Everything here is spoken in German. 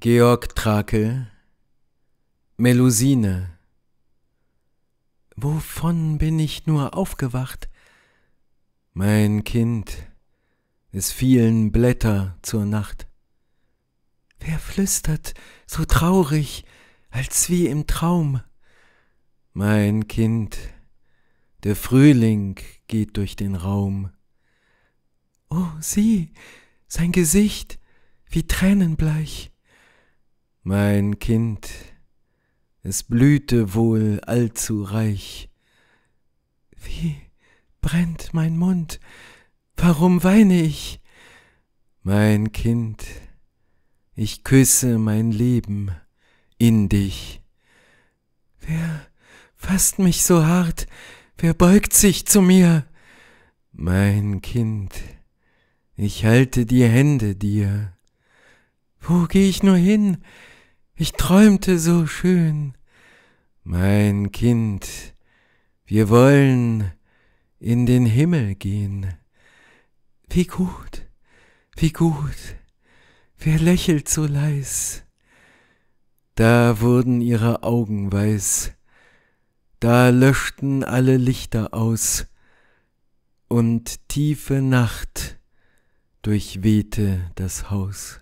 Georg Trakel Melusine Wovon bin ich nur aufgewacht? Mein Kind, es fielen Blätter zur Nacht. Wer flüstert so traurig, als wie im Traum? Mein Kind, der Frühling geht durch den Raum. Oh, sieh, sein Gesicht wie tränenbleich. Mein Kind, es blühte wohl allzu reich. Wie brennt mein Mund? Warum weine ich? Mein Kind, ich küsse mein Leben in dich. Wer fasst mich so hart? Wer beugt sich zu mir? Mein Kind, ich halte die Hände dir. Wo geh ich nur hin? Ich träumte so schön. Mein Kind, wir wollen in den Himmel gehen. Wie gut, wie gut. Wer lächelt so leis? Da wurden ihre Augen weiß, da löschten alle Lichter aus, und tiefe Nacht durchwehte das Haus.